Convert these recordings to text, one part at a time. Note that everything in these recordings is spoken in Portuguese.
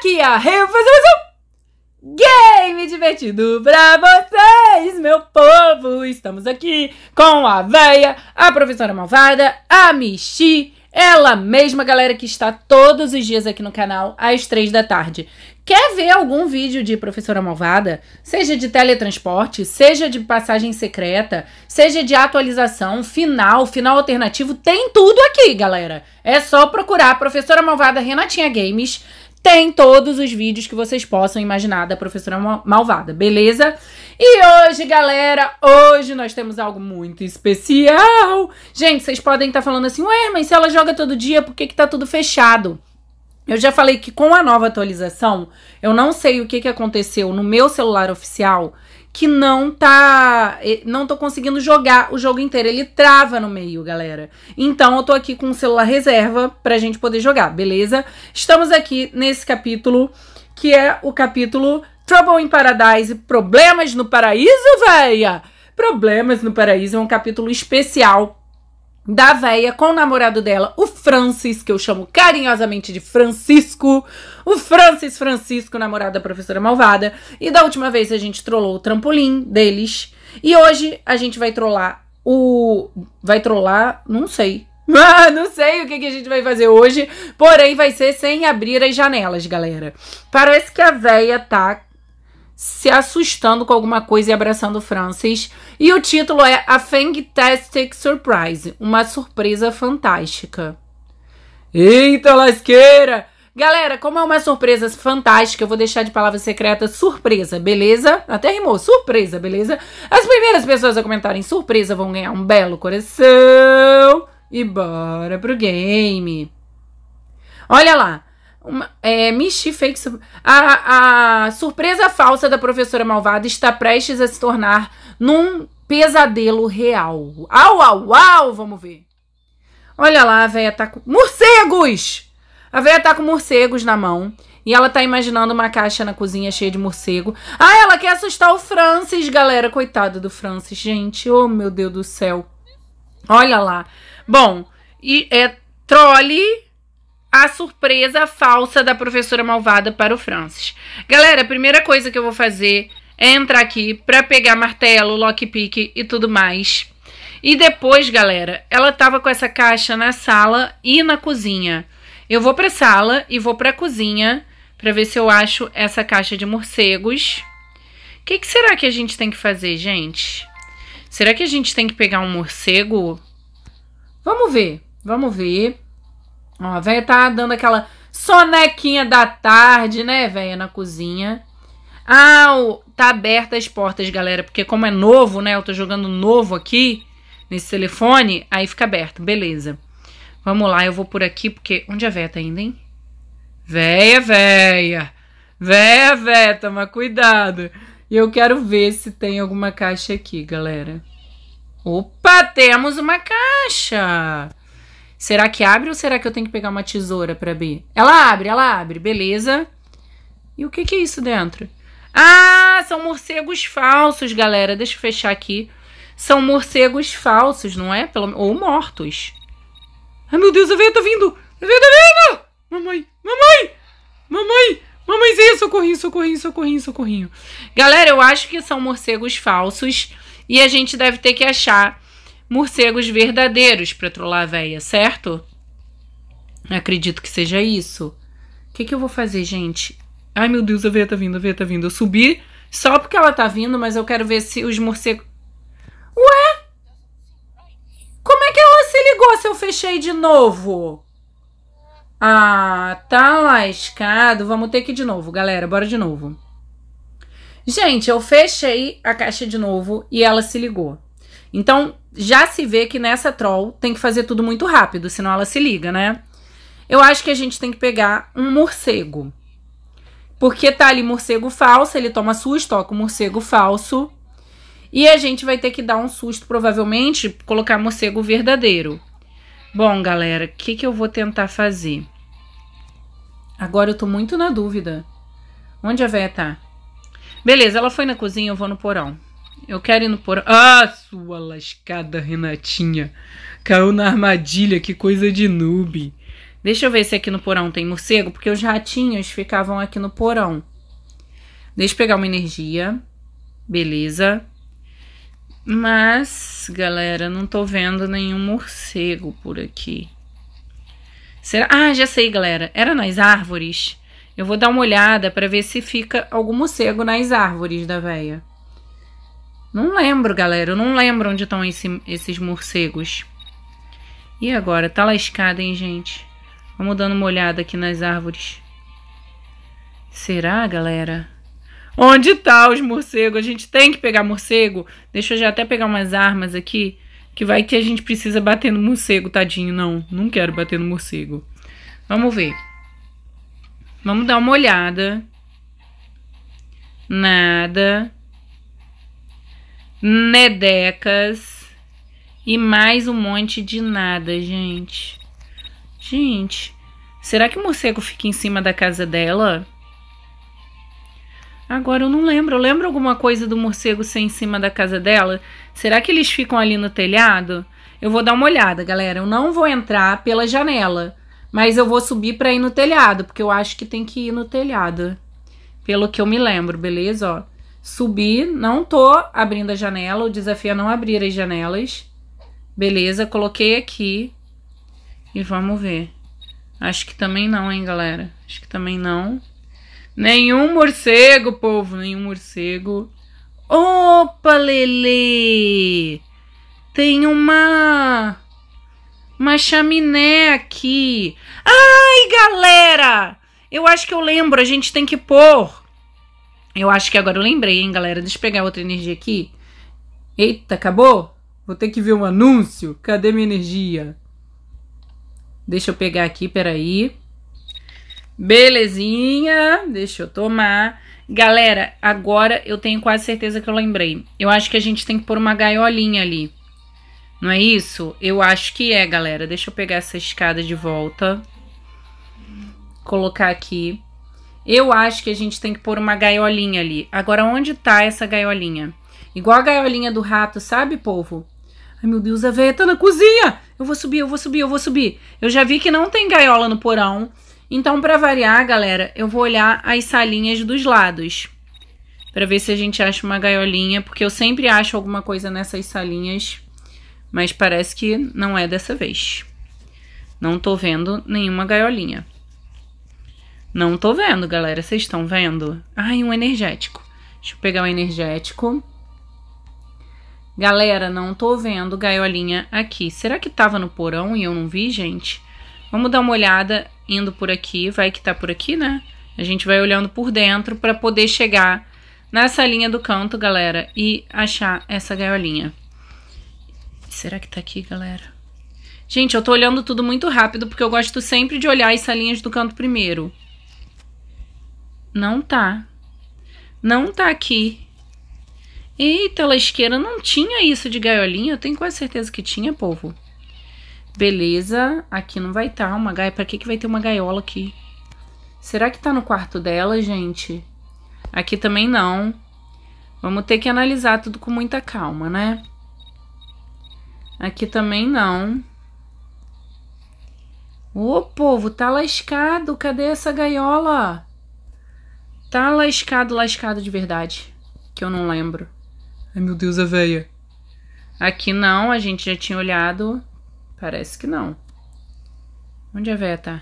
aqui a Revolução Game divertido pra vocês, meu povo! Estamos aqui com a véia, a professora malvada, a Michi, ela mesma, galera, que está todos os dias aqui no canal às três da tarde. Quer ver algum vídeo de Professora Malvada? Seja de teletransporte, seja de passagem secreta, seja de atualização, final, final alternativo, tem tudo aqui, galera. É só procurar Professora Malvada Renatinha Games tem todos os vídeos que vocês possam imaginar da professora malvada, beleza? E hoje, galera, hoje nós temos algo muito especial. Gente, vocês podem estar tá falando assim, ué, mas se ela joga todo dia, por que, que tá tudo fechado? Eu já falei que com a nova atualização, eu não sei o que, que aconteceu no meu celular oficial que não tá. Não tô conseguindo jogar o jogo inteiro. Ele trava no meio, galera. Então eu tô aqui com o celular reserva pra gente poder jogar, beleza? Estamos aqui nesse capítulo, que é o capítulo Trouble in Paradise Problemas no Paraíso, véia! Problemas no Paraíso é um capítulo especial da véia com o namorado dela, o Francis, que eu chamo carinhosamente de Francisco, o Francis Francisco, namorado da professora malvada. E da última vez a gente trollou o trampolim deles. E hoje a gente vai trollar o. Vai trollar, não sei. Ah, não sei o que, que a gente vai fazer hoje, porém vai ser sem abrir as janelas, galera. Parece que a véia tá se assustando com alguma coisa e abraçando o Francis. E o título é A Fantastic Surprise Uma Surpresa Fantástica. Eita lasqueira! Galera, como é uma surpresa fantástica, eu vou deixar de palavra secreta surpresa, beleza? Até rimou, surpresa, beleza? As primeiras pessoas a comentarem surpresa vão ganhar um belo coração. E bora pro game. Olha lá. Uma, é, Michi fake. A, a surpresa falsa da professora malvada está prestes a se tornar num pesadelo real. Au, au, au! Vamos ver. Olha lá, a véia tá com. Morcegos! A véia tá com morcegos na mão. E ela tá imaginando uma caixa na cozinha cheia de morcego. Ah, ela quer assustar o Francis, galera. Coitado do Francis, gente. Oh, meu Deus do céu. Olha lá. Bom, e é trole a surpresa falsa da professora malvada para o Francis. Galera, a primeira coisa que eu vou fazer é entrar aqui para pegar martelo, lockpick e tudo mais e depois, galera, ela tava com essa caixa na sala e na cozinha. Eu vou pra sala e vou pra cozinha pra ver se eu acho essa caixa de morcegos. O que, que será que a gente tem que fazer, gente? Será que a gente tem que pegar um morcego? Vamos ver, vamos ver. Ó, a véia tá dando aquela sonequinha da tarde, né, véia, na cozinha. Ah, tá aberta as portas, galera, porque como é novo, né, eu tô jogando novo aqui, nesse telefone, aí fica aberto, beleza. Vamos lá, eu vou por aqui, porque. Onde a Veta ainda, tá hein? Véia, véia! Véia, véia, toma cuidado! E eu quero ver se tem alguma caixa aqui, galera. Opa, temos uma caixa! Será que abre ou será que eu tenho que pegar uma tesoura para abrir? Ela abre, ela abre, beleza. E o que, que é isso dentro? Ah, são morcegos falsos, galera. Deixa eu fechar aqui são morcegos falsos, não é? Pelo, ou mortos. Ai, meu Deus, a veia tá vindo! A veia tá vindo! Mamãe, mamãe! Mamãe! Mamãezinha, socorrinho, socorrinho, socorrinho, socorrinho. Galera, eu acho que são morcegos falsos e a gente deve ter que achar morcegos verdadeiros pra trollar a veia, certo? Acredito que seja isso. O que, que eu vou fazer, gente? Ai, meu Deus, a veia tá vindo, a veia tá vindo. Eu subi só porque ela tá vindo, mas eu quero ver se os morcegos. Ué? Como é que ela se ligou se eu fechei de novo? Ah, tá lascado. Vamos ter que ir de novo, galera. Bora de novo. Gente, eu fechei a caixa de novo e ela se ligou. Então, já se vê que nessa troll tem que fazer tudo muito rápido, senão ela se liga, né? Eu acho que a gente tem que pegar um morcego. Porque tá ali morcego falso, ele toma susto, toca o morcego falso. E a gente vai ter que dar um susto, provavelmente, colocar morcego verdadeiro. Bom, galera, o que, que eu vou tentar fazer? Agora eu tô muito na dúvida. Onde a véia tá? Beleza, ela foi na cozinha, eu vou no porão. Eu quero ir no porão. Ah, sua lascada, Renatinha. Caiu na armadilha, que coisa de noob. Deixa eu ver se aqui no porão tem morcego, porque os ratinhos ficavam aqui no porão. Deixa eu pegar uma energia. Beleza. Mas, galera, não tô vendo nenhum morcego por aqui. Será? Ah, já sei, galera. Era nas árvores. Eu vou dar uma olhada para ver se fica algum morcego nas árvores da véia. Não lembro, galera. Eu não lembro onde estão esse, esses morcegos. E agora? Tá lascada, hein, gente? Vamos dando uma olhada aqui nas árvores. Será, galera? Onde tá os morcegos? A gente tem que pegar morcego. Deixa eu já até pegar umas armas aqui. Que vai que a gente precisa bater no morcego, tadinho. Não, não quero bater no morcego. Vamos ver. Vamos dar uma olhada. Nada. Nedecas. E mais um monte de nada, gente. Gente, será que o morcego fica em cima da casa dela? Agora eu não lembro. Eu lembro alguma coisa do morcego ser em cima da casa dela? Será que eles ficam ali no telhado? Eu vou dar uma olhada, galera. Eu não vou entrar pela janela, mas eu vou subir para ir no telhado, porque eu acho que tem que ir no telhado. Pelo que eu me lembro, beleza? Ó, subir, não tô abrindo a janela, o desafio é não abrir as janelas. Beleza, coloquei aqui e vamos ver. Acho que também não, hein, galera? Acho que também não. Nenhum morcego, povo, nenhum morcego. Opa, Lele! Tem uma. Uma chaminé aqui. Ai, galera! Eu acho que eu lembro, a gente tem que pôr. Eu acho que agora eu lembrei, hein, galera? Deixa eu pegar outra energia aqui. Eita, acabou? Vou ter que ver um anúncio. Cadê minha energia? Deixa eu pegar aqui, peraí. Belezinha, deixa eu tomar. Galera, agora eu tenho quase certeza que eu lembrei. Eu acho que a gente tem que pôr uma gaiolinha ali. Não é isso? Eu acho que é, galera. Deixa eu pegar essa escada de volta. Colocar aqui. Eu acho que a gente tem que pôr uma gaiolinha ali. Agora, onde tá essa gaiolinha? Igual a gaiolinha do rato, sabe, povo? Ai, meu Deus, a veia tá na cozinha! Eu vou subir, eu vou subir, eu vou subir. Eu já vi que não tem gaiola no porão. Então, para variar, galera, eu vou olhar as salinhas dos lados. Para ver se a gente acha uma gaiolinha, porque eu sempre acho alguma coisa nessas salinhas. Mas parece que não é dessa vez. Não tô vendo nenhuma gaiolinha. Não tô vendo, galera. Vocês estão vendo? Ai, um energético. Deixa eu pegar o um energético. Galera, não tô vendo gaiolinha aqui. Será que tava no porão e eu não vi, gente? Vamos dar uma olhada indo por aqui, vai que tá por aqui, né? A gente vai olhando por dentro para poder chegar nessa linha do canto, galera, e achar essa gaiolinha. Será que tá aqui, galera? Gente, eu tô olhando tudo muito rápido, porque eu gosto sempre de olhar as salinhas do canto primeiro. Não tá. Não tá aqui. Eita, lasqueira, não tinha isso de gaiolinha? Eu tenho quase certeza que tinha, povo. Beleza, aqui não vai estar tá uma gaiola. Pra que, que vai ter uma gaiola aqui? Será que tá no quarto dela, gente? Aqui também não. Vamos ter que analisar tudo com muita calma, né? Aqui também não. Ô, povo, tá lascado. Cadê essa gaiola? Tá lascado, lascado de verdade. Que eu não lembro. Ai, meu Deus, a é véia. Aqui não, a gente já tinha olhado. Parece que não. Onde a véia tá?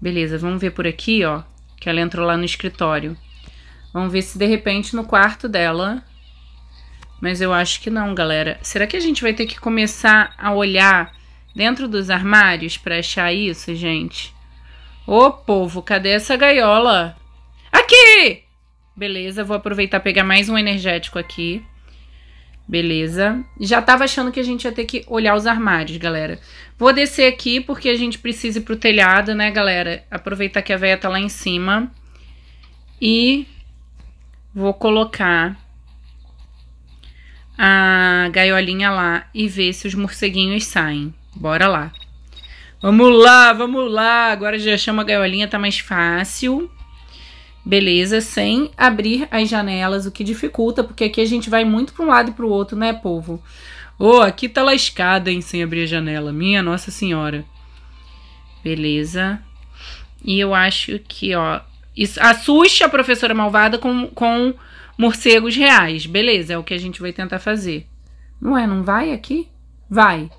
Beleza, vamos ver por aqui, ó. Que ela entrou lá no escritório. Vamos ver se de repente no quarto dela. Mas eu acho que não, galera. Será que a gente vai ter que começar a olhar dentro dos armários para achar isso, gente? Ô, povo, cadê essa gaiola? Aqui! Beleza, vou aproveitar pegar mais um energético aqui. Beleza? Já tava achando que a gente ia ter que olhar os armários, galera. Vou descer aqui porque a gente precisa ir pro telhado, né, galera? Aproveitar que a veia tá lá em cima. E vou colocar a gaiolinha lá e ver se os morceguinhos saem. Bora lá. Vamos lá, vamos lá. Agora já chama a gaiolinha, tá mais fácil beleza, sem abrir as janelas, o que dificulta, porque aqui a gente vai muito para um lado e para o outro, né, povo? Ô, oh, aqui tá lascada, hein, sem abrir a janela, minha Nossa Senhora. Beleza. E eu acho que, ó, isso, assuste a professora malvada com, com morcegos reais, beleza, é o que a gente vai tentar fazer. Não é, não vai aqui? Vai.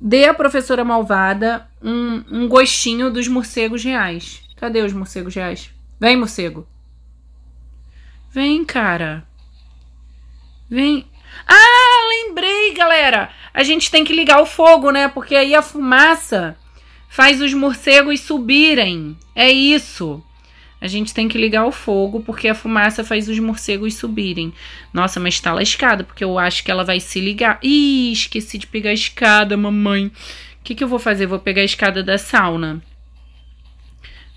Dê à professora malvada um, um gostinho dos morcegos reais. Cadê os morcegos reais? Vem, morcego. Vem, cara. Vem. Ah, lembrei, galera. A gente tem que ligar o fogo, né? Porque aí a fumaça faz os morcegos subirem. É isso. A gente tem que ligar o fogo porque a fumaça faz os morcegos subirem. Nossa, mas tá lascada, porque eu acho que ela vai se ligar. Ih, esqueci de pegar a escada, mamãe. O que, que eu vou fazer? Vou pegar a escada da sauna.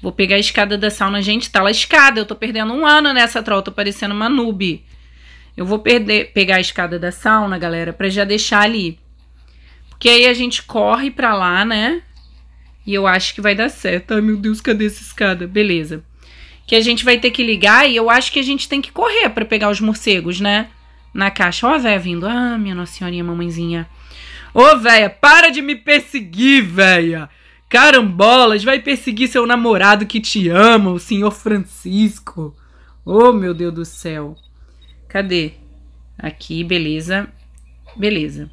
Vou pegar a escada da sauna, gente, tá lascada. Eu tô perdendo um ano nessa troll, tô parecendo uma noob. Eu vou perder, pegar a escada da sauna, galera, pra já deixar ali. Porque aí a gente corre pra lá, né? E eu acho que vai dar certo. Ai, meu Deus, cadê essa escada? Beleza. Que a gente vai ter que ligar e eu acho que a gente tem que correr pra pegar os morcegos, né? Na caixa. Ó, a véia vindo. Ah, minha nossa senhorinha, mamãezinha. Ô, véia, para de me perseguir, véia. Carambolas vai perseguir seu namorado que te ama, o senhor Francisco. Oh, meu Deus do céu. Cadê? Aqui, beleza. Beleza.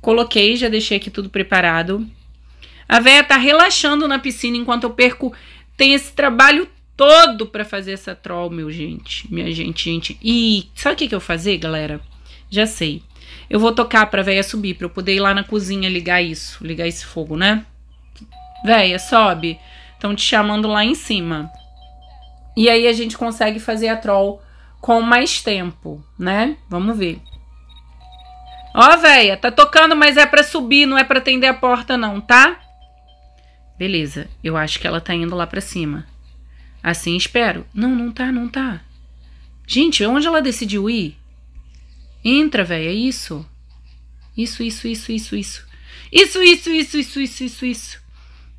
Coloquei, já deixei aqui tudo preparado. A véia tá relaxando na piscina enquanto eu perco. Tem esse trabalho todo para fazer essa troll, meu gente. Minha gente, gente. E sabe o que, que eu fazer, galera? Já sei. Eu vou tocar pra véia subir, pra eu poder ir lá na cozinha ligar isso, ligar esse fogo, né? véia, sobe. Estão te chamando lá em cima. E aí a gente consegue fazer a troll com mais tempo, né? Vamos ver. Ó, véia, tá tocando, mas é para subir, não é para atender a porta não, tá? Beleza, eu acho que ela tá indo lá para cima. Assim espero. Não, não tá, não tá. Gente, onde ela decidiu ir? Entra, véia, isso. Isso, isso, isso, isso, isso. Isso, isso, isso, isso, isso, isso, isso.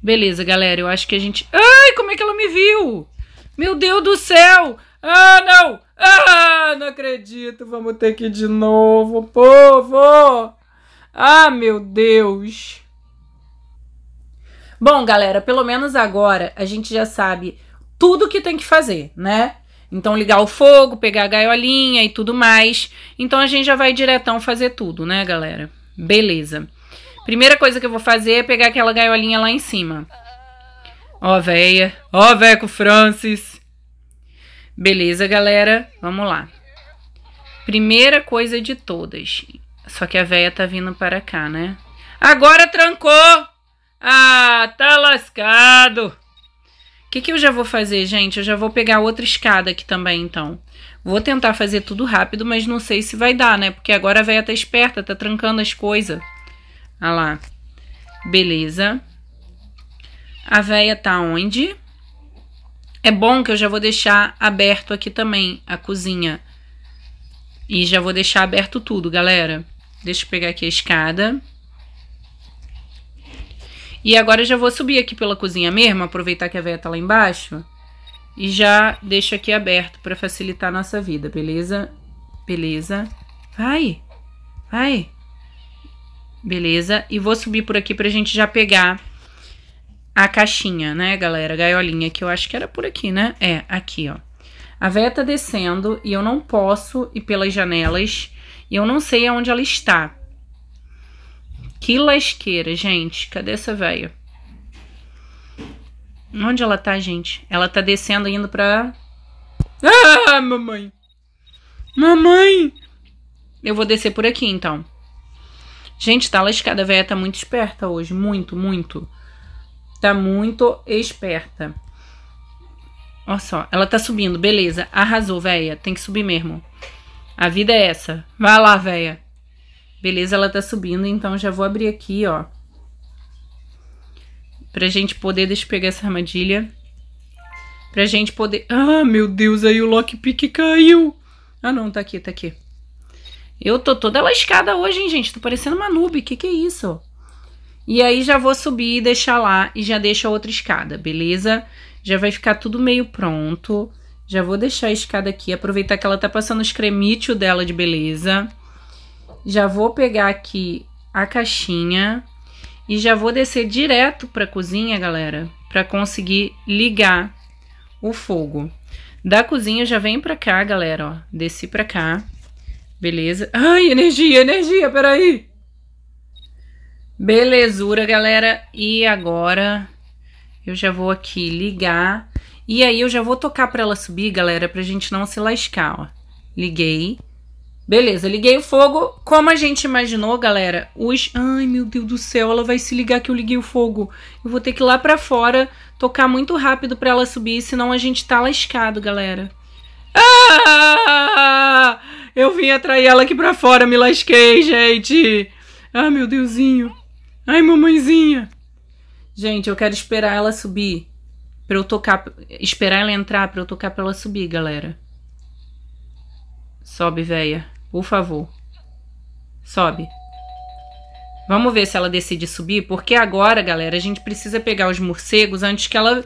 Beleza, galera, eu acho que a gente... Ai, como é que ela me viu? Meu Deus do céu! Ah, não! Ah, não acredito! Vamos ter que ir de novo, povo! Ah, meu Deus! Bom, galera, pelo menos agora a gente já sabe tudo o que tem que fazer, né? Então, ligar o fogo, pegar a gaiolinha e tudo mais. Então, a gente já vai diretão fazer tudo, né, galera? Beleza. Primeira coisa que eu vou fazer é pegar aquela gaiolinha lá em cima. Ó, véia. Ó, véia com Francis. Beleza, galera. Vamos lá. Primeira coisa de todas. Só que a véia tá vindo para cá, né? Agora trancou! Ah, tá lascado! O que, que eu já vou fazer, gente? Eu já vou pegar outra escada aqui também, então. Vou tentar fazer tudo rápido, mas não sei se vai dar, né? Porque agora a véia tá esperta, tá trancando as coisas. Olha ah lá. Beleza. A véia tá onde? É bom que eu já vou deixar aberto aqui também a cozinha. E já vou deixar aberto tudo, galera. Deixa eu pegar aqui a escada. E agora eu já vou subir aqui pela cozinha mesmo, aproveitar que a véia tá lá embaixo. E já deixo aqui aberto para facilitar a nossa vida, beleza? Beleza. Vai, vai beleza? E vou subir por aqui pra gente já pegar a caixinha, né, galera? A gaiolinha, que eu acho que era por aqui, né? É, aqui, ó. A véia tá descendo e eu não posso ir pelas janelas e eu não sei aonde ela está. Que lasqueira, gente. Cadê essa véia? Onde ela tá, gente? Ela tá descendo indo pra... Ah, mamãe! Mamãe! Eu vou descer por aqui, então. Gente, tá lascada. A véia tá muito esperta hoje. Muito, muito. Tá muito esperta. Olha só. Ela tá subindo. Beleza. Arrasou, véia. Tem que subir mesmo. A vida é essa. Vai lá, véia. Beleza, ela tá subindo. Então já vou abrir aqui, ó. Pra gente poder despegar essa armadilha. Pra gente poder... Ah, meu Deus. Aí o lockpick caiu. Ah, não. Tá aqui, tá aqui. Eu tô toda lascada hoje, hein, gente? Tô parecendo uma nube. Que que é isso? E aí já vou subir e deixar lá e já deixo a outra escada, beleza? Já vai ficar tudo meio pronto. Já vou deixar a escada aqui, aproveitar que ela tá passando os cremítios dela de beleza. Já vou pegar aqui a caixinha e já vou descer direto para cozinha, galera, para conseguir ligar o fogo. Da cozinha já vem para cá, galera, ó. Desci para cá. Beleza. Ai, energia, energia, peraí. Belezura, galera. E agora eu já vou aqui ligar. E aí eu já vou tocar pra ela subir, galera, pra gente não se lascar, ó. Liguei. Beleza, liguei o fogo. Como a gente imaginou, galera, os... Ai, meu Deus do céu, ela vai se ligar que eu liguei o fogo. Eu vou ter que ir lá pra fora, tocar muito rápido pra ela subir, senão a gente tá lascado, galera. Ah! Eu vim atrair ela aqui pra fora, me lasquei, gente. Ah, meu Deusinho. Ai, mamãezinha. Gente, eu quero esperar ela subir. Pra eu tocar. Esperar ela entrar pra eu tocar pra ela subir, galera. Sobe, véia. Por favor. Sobe. Vamos ver se ela decide subir, porque agora, galera, a gente precisa pegar os morcegos antes que ela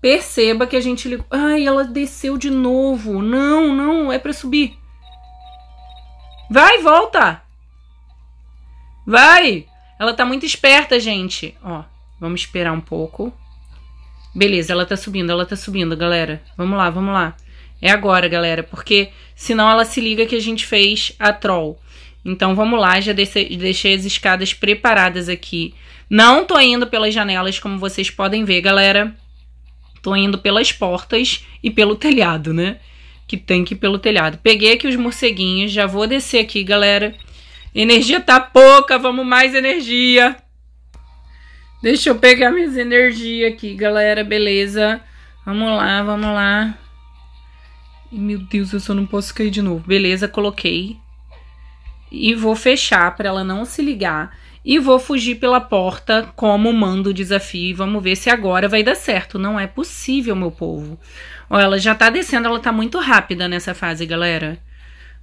perceba que a gente ligou. Ai, ela desceu de novo. Não, não, é para subir. Vai, volta! Vai! Ela tá muito esperta, gente. Ó, vamos esperar um pouco. Beleza, ela tá subindo, ela tá subindo, galera. Vamos lá, vamos lá. É agora, galera, porque senão ela se liga que a gente fez a troll. Então vamos lá, já deixei as escadas preparadas aqui. Não tô indo pelas janelas, como vocês podem ver, galera. Tô indo pelas portas e pelo telhado, né? que tem que ir pelo telhado. Peguei aqui os morceguinhos, já vou descer aqui, galera. Energia tá pouca, vamos mais energia. Deixa eu pegar minhas energias aqui, galera, beleza? Vamos lá, vamos lá. Meu Deus, eu só não posso cair de novo. Beleza, coloquei. E vou fechar para ela não se ligar e vou fugir pela porta como manda o desafio. Vamos ver se agora vai dar certo. Não é possível, meu povo. Ó, ela já tá descendo, ela tá muito rápida nessa fase, galera.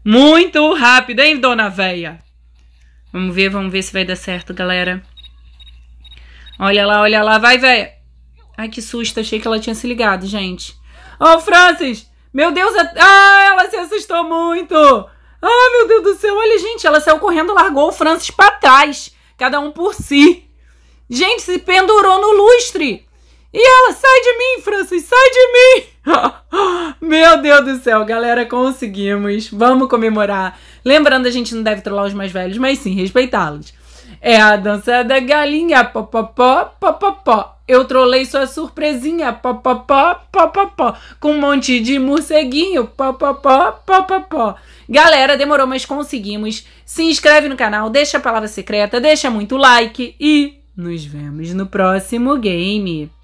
Muito rápida, hein, dona véia? Vamos ver, vamos ver se vai dar certo, galera. Olha lá, olha lá, vai, véia. Ai, que susto, achei que ela tinha se ligado, gente. Ô, oh, Francis! Meu Deus, a... É- ah, ela se assustou muito! Ah, meu Deus do céu, olha, gente, ela saiu correndo, largou o Francis para trás cada um por si. Gente, se pendurou no lustre. E ela, sai de mim, Francis, sai de mim! Meu Deus do céu, galera, conseguimos. Vamos comemorar. Lembrando, a gente não deve trollar os mais velhos, mas sim respeitá-los. É a dança da galinha, popopó, popopó. Eu trolei sua surpresinha, popopó, popopó. Com um monte de morceguinho, popopó, popopó. Galera, demorou, mas conseguimos. Se inscreve no canal, deixa a palavra secreta, deixa muito like e nos vemos no próximo game.